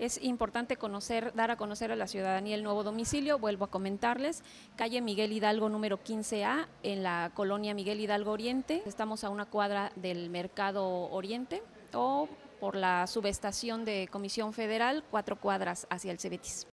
es importante conocer, dar a conocer a la ciudadanía el nuevo domicilio. Vuelvo a comentarles, calle Miguel Hidalgo número 15A, en la colonia Miguel Hidalgo Oriente. Estamos a una cuadra del Mercado Oriente o por la subestación de Comisión Federal, cuatro cuadras hacia el Cebetis.